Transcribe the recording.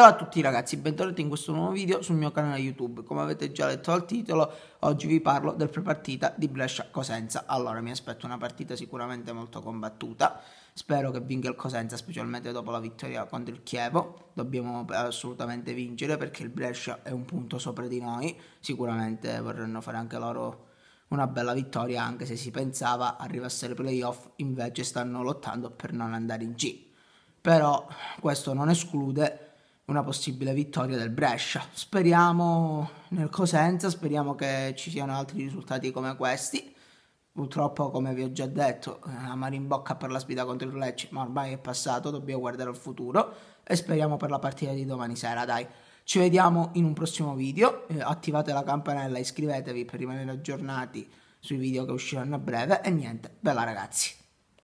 Ciao a tutti ragazzi, bentornati in questo nuovo video sul mio canale YouTube. Come avete già letto dal titolo, oggi vi parlo del prepartita di Brescia Cosenza. Allora, mi aspetto una partita sicuramente molto combattuta. Spero che vinca il Cosenza, specialmente dopo la vittoria contro il Chievo. Dobbiamo eh, assolutamente vincere perché il Brescia è un punto sopra di noi. Sicuramente vorranno fare anche loro una bella vittoria, anche se si pensava arrivasse ai playoff, invece stanno lottando per non andare in G. Però questo non esclude una possibile vittoria del Brescia. Speriamo nel Cosenza, speriamo che ci siano altri risultati come questi. Purtroppo, come vi ho già detto, eh, a mare in bocca per la sfida contro il Lecce, ma ormai è passato, dobbiamo guardare al futuro e speriamo per la partita di domani sera, dai. Ci vediamo in un prossimo video, eh, attivate la campanella, iscrivetevi per rimanere aggiornati sui video che usciranno a breve e niente, bella ragazzi.